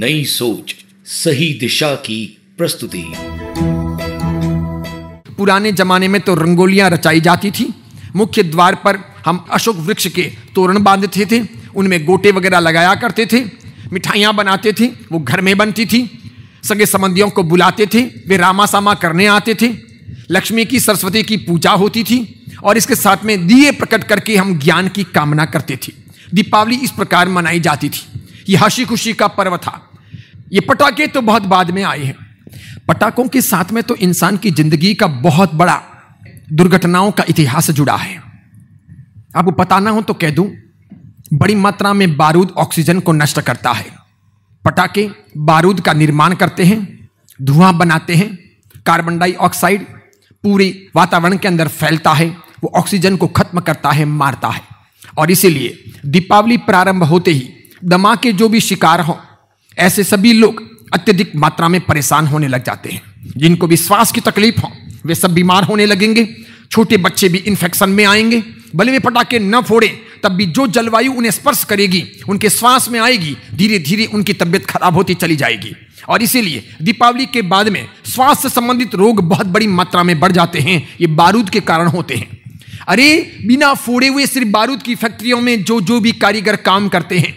नई सोच सही दिशा की प्रस्तुति पुराने जमाने में तो रंगोलियां रचाई जाती थी मुख्य द्वार पर हम अशोक वृक्ष के तोरण बांधते थे, थे उनमें गोटे वगैरह लगाया करते थे मिठाइयाँ बनाते थे वो घर में बनती थी सगे संबंधियों को बुलाते थे वे रामा सामा करने आते थे लक्ष्मी की सरस्वती की पूजा होती थी और इसके साथ में दिए प्रकट करके हम ज्ञान की कामना करते थे दीपावली इस प्रकार मनाई जाती थी ये हंसी खुशी का पर्व था ये पटाखे तो बहुत बाद में आए हैं पटाखों के साथ में तो इंसान की जिंदगी का बहुत बड़ा दुर्घटनाओं का इतिहास जुड़ा है आपको पता ना हो तो कह दूं बड़ी मात्रा में बारूद ऑक्सीजन को नष्ट करता है पटाखे बारूद का निर्माण करते हैं धुआं बनाते हैं कार्बन डाइऑक्साइड पूरे वातावरण के अंदर फैलता है वो ऑक्सीजन को खत्म करता है मारता है और इसीलिए दीपावली प्रारंभ होते ही दमा के जो भी शिकार हों ऐसे सभी लोग अत्यधिक मात्रा में परेशान होने लग जाते हैं जिनको भी श्वास की तकलीफ हो वे सब बीमार होने लगेंगे छोटे बच्चे भी इन्फेक्शन में आएंगे भले वे पटाखे न फोड़े तब भी जो जलवायु उन्हें स्पर्श करेगी उनके श्वास में आएगी धीरे धीरे उनकी तबियत खराब होती चली जाएगी और इसीलिए दीपावली के बाद में श्वास से संबंधित रोग बहुत बड़ी मात्रा में बढ़ जाते हैं ये बारूद के कारण होते हैं अरे बिना फोड़े हुए सिर्फ बारूद की फैक्ट्रियों में जो जो भी कारीगर काम करते हैं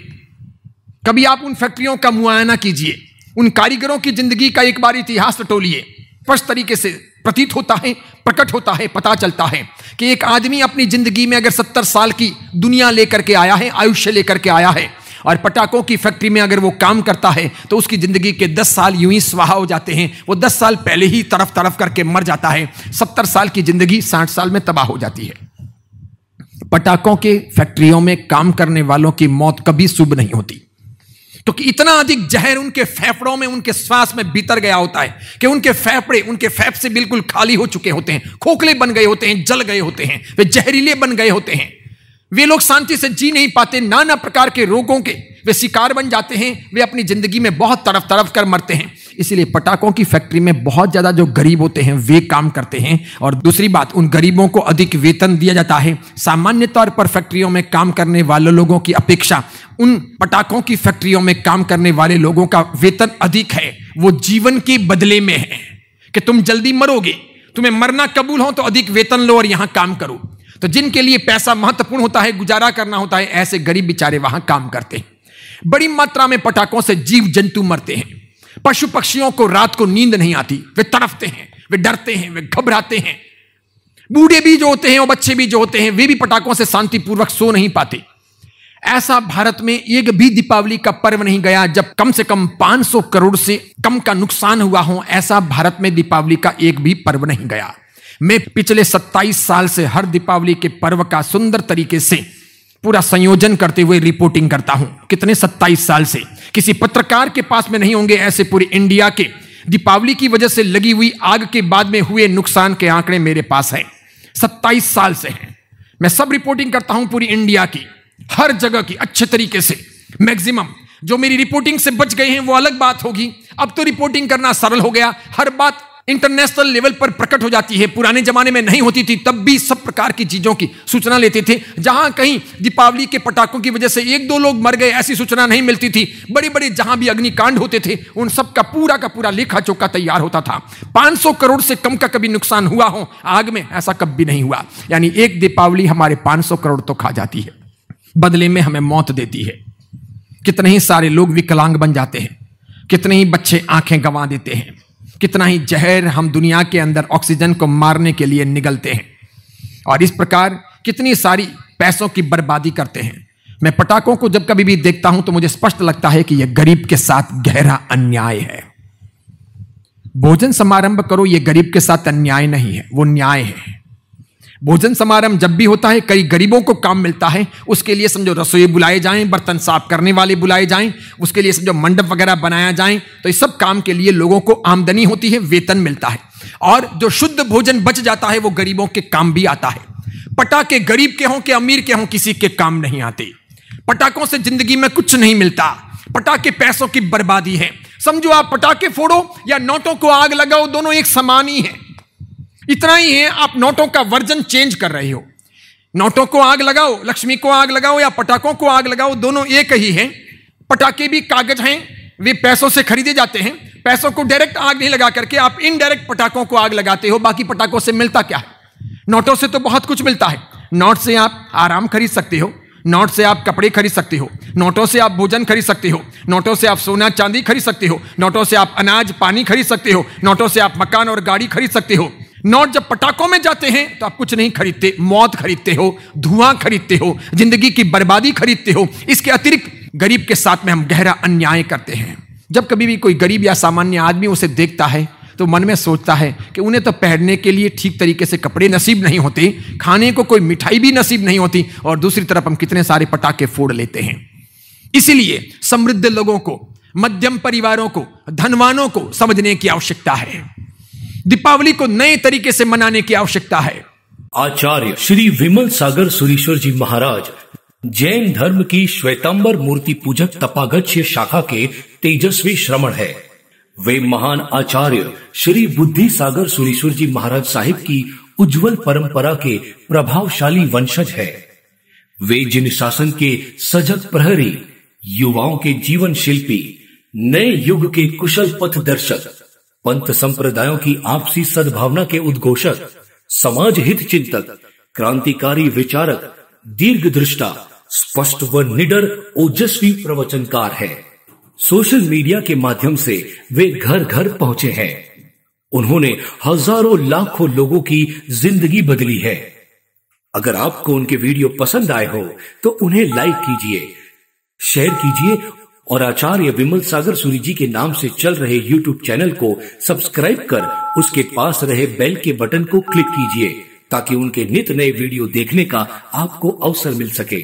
कभी आप उन फैक्ट्रियों का मुआयना कीजिए उन कारीगरों की जिंदगी का एक बार इतिहास टोलिए स्पष्ट तरीके से प्रतीत होता है प्रकट होता है पता चलता है कि एक आदमी अपनी जिंदगी में अगर सत्तर साल की दुनिया लेकर के आया है आयुष्य लेकर के आया है और पटाखों की फैक्ट्री में अगर वो काम करता है तो उसकी ज़िंदगी के दस साल यूं ही स्वाहा हो जाते हैं वो दस साल पहले ही तरफ तरफ करके मर जाता है सत्तर साल की ज़िंदगी साठ साल में तबाह हो जाती है पटाखों के फैक्ट्रियों में काम करने वालों की मौत कभी शुभ नहीं होती क्योंकि तो इतना अधिक जहर उनके फेफड़ों में उनके श्वास में भीतर गया होता है कि उनके फेफड़े उनके फेफ से बिल्कुल खाली हो चुके होते हैं खोखले बन गए होते हैं जल गए होते हैं वे जहरीले बन गए होते हैं वे लोग शांति से जी नहीं पाते नाना प्रकार के रोगों के वे शिकार बन जाते हैं वे अपनी जिंदगी में बहुत तड़फ तड़फ कर मरते हैं इसलिए पटाखों की फैक्ट्री में बहुत ज़्यादा जो गरीब होते हैं वे काम करते हैं और दूसरी बात उन गरीबों को अधिक वेतन दिया जाता है सामान्य तौर पर फैक्ट्रियों में काम करने वाले लोगों की अपेक्षा उन पटाखों की फैक्ट्रियों में काम करने वाले लोगों का वेतन अधिक है वो जीवन के बदले में है कि तुम जल्दी मरोगे तुम्हें मरना कबूल हो तो अधिक वेतन लो और यहाँ काम करो तो जिनके लिए पैसा महत्वपूर्ण होता है गुजारा करना होता है ऐसे गरीब बेचारे वहां काम करते हैं बड़ी मात्रा में पटाखों से जीव जंतु मरते हैं पशु पक्षियों को रात को नींद नहीं आती वे तड़फते हैं वे डरते हैं वे घबराते हैं बूढ़े भी जो होते हैं और बच्चे भी जो होते हैं वे भी पटाखों से शांतिपूर्वक सो नहीं पाते ऐसा भारत में एक भी दीपावली का पर्व नहीं गया जब कम से कम 500 करोड़ से कम का नुकसान हुआ हो ऐसा भारत में दीपावली का एक भी पर्व नहीं गया मैं पिछले 27 साल से हर दीपावली के पर्व का सुंदर तरीके से पूरा संयोजन करते हुए रिपोर्टिंग करता हूं कितने 27 साल से किसी पत्रकार के पास में नहीं होंगे ऐसे पूरे इंडिया के दीपावली की वजह से लगी हुई आग के बाद में हुए नुकसान के आंकड़े मेरे पास हैं 27 साल से हैं मैं सब रिपोर्टिंग करता हूं पूरी इंडिया की हर जगह की अच्छे तरीके से मैक्सिमम जो मेरी रिपोर्टिंग से बच गए हैं वो अलग बात होगी अब तो रिपोर्टिंग करना सरल हो गया हर बात इंटरनेशनल लेवल पर प्रकट हो जाती है पुराने जमाने में नहीं होती थी तब भी सब प्रकार की चीजों की सूचना लेते थे जहां कहीं दीपावली के पटाखों की वजह से एक दो लोग मर गए ऐसी सूचना नहीं मिलती थी बड़े बड़े जहां भी अग्निकांड होते थे उन सब का पूरा का पूरा लेखा चौका तैयार होता था 500 करोड़ से कम का कभी नुकसान हुआ हो आग में ऐसा कभी नहीं हुआ यानी एक दीपावली हमारे पांच करोड़ तो खा जाती है बदले में हमें मौत देती है कितने ही सारे लोग विकलांग बन जाते हैं कितने ही बच्चे आंखें गंवा देते हैं कितना ही जहर हम दुनिया के अंदर ऑक्सीजन को मारने के लिए निगलते हैं और इस प्रकार कितनी सारी पैसों की बर्बादी करते हैं मैं पटाखों को जब कभी भी देखता हूं तो मुझे स्पष्ट लगता है कि यह गरीब के साथ गहरा अन्याय है भोजन समारंभ करो यह गरीब के साथ अन्याय नहीं है वो न्याय है भोजन समारंभ जब भी होता है कई गरीबों को काम मिलता है उसके लिए समझो रसोई बुलाए जाएं बर्तन साफ करने वाले बुलाए जाएं उसके लिए समझो मंडप वगैरह बनाया जाए तो इस सब काम के लिए लोगों को आमदनी होती है वेतन मिलता है और जो शुद्ध भोजन बच जाता है वो गरीबों के काम भी आता है पटाखे गरीब के हों के अमीर के हों किसी के काम नहीं आते पटाखों से जिंदगी में कुछ नहीं मिलता पटाखे पैसों की बर्बादी है समझो आप पटाखे फोड़ो या नोटों को आग लगाओ दोनों एक समान ही है इतना ही है आप नोटों का वर्जन चेंज कर रहे हो नोटों को आग लगाओ लक्ष्मी को आग लगाओ या पटाखों को आग लगाओ दोनों एक ही है पटाखे भी कागज हैं वे पैसों से खरीदे जाते हैं पैसों को डायरेक्ट आग नहीं लगा करके आप इनडायरेक्ट पटाखों को आग लगाते हो बाकी पटाखों से मिलता क्या है नोटों से तो बहुत कुछ मिलता है नोट से आप आराम खरीद सकते हो नोट से आप कपड़े खरीद सकते हो नोटों से आप भोजन खरीद सकते हो नोटों से आप सोना चांदी खरीद सकते हो नोटों से आप अनाज पानी खरीद सकते हो नोटों से आप मकान और गाड़ी खरीद सकते हो नॉट जब पटाखों में जाते हैं तो आप कुछ नहीं खरीदते मौत खरीदते हो धुआं खरीदते हो जिंदगी की बर्बादी खरीदते हो इसके अतिरिक्त गरीब के साथ में हम गहरा अन्याय करते हैं जब कभी भी कोई गरीब या सामान्य आदमी उसे देखता है तो मन में सोचता है कि उन्हें तो पहनने के लिए ठीक तरीके से कपड़े नसीब नहीं होते खाने को कोई मिठाई भी नसीब नहीं होती और दूसरी तरफ हम कितने सारे पटाखे फोड़ लेते हैं इसीलिए समृद्ध लोगों को मध्यम परिवारों को धनवानों को समझने की आवश्यकता है दीपावली को नए तरीके से मनाने की आवश्यकता है आचार्य श्री विमल सागर सुरेश्वर जी महाराज जैन धर्म की श्वेतांबर मूर्ति पूजक तपागछ शाखा के तेजस्वी श्रमण है वे महान आचार्य श्री बुद्धि सागर सुरेश्वर जी महाराज साहिब की उज्जवल परंपरा के प्रभावशाली वंशज है वे जिन शासन के सजग प्रहरी युवाओं के जीवन शिल्पी नए युग के कुशल पथ दर्शक पंथ संप्रदायों की आपसी सद्भावना के उद्घोषक समाज हित चिंतक क्रांतिकारी विचारक दीर्घ दृष्टा स्पष्ट व निडर ओजस्वी प्रवचनकार है सोशल मीडिया के माध्यम से वे घर घर पहुंचे हैं उन्होंने हजारों लाखों लोगों की जिंदगी बदली है अगर आपको उनके वीडियो पसंद आए हो तो उन्हें लाइक कीजिए शेयर कीजिए और आचार्य विमल सागर सूरी जी के नाम से चल रहे यूट्यूब चैनल को सब्सक्राइब कर उसके पास रहे बेल के बटन को क्लिक कीजिए ताकि उनके नित नए वीडियो देखने का आपको अवसर मिल सके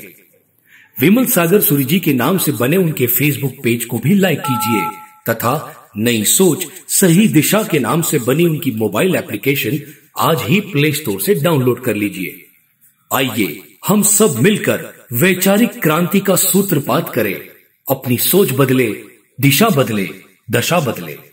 विमल सागर सूरी जी के नाम से बने उनके फेसबुक पेज को भी लाइक कीजिए तथा नई सोच सही दिशा के नाम से बनी उनकी मोबाइल एप्लीकेशन आज ही प्ले स्टोर से डाउनलोड कर लीजिए आइए हम सब मिलकर वैचारिक क्रांति का सूत्रपात करें अपनी सोच बदले दिशा बदले दशा बदले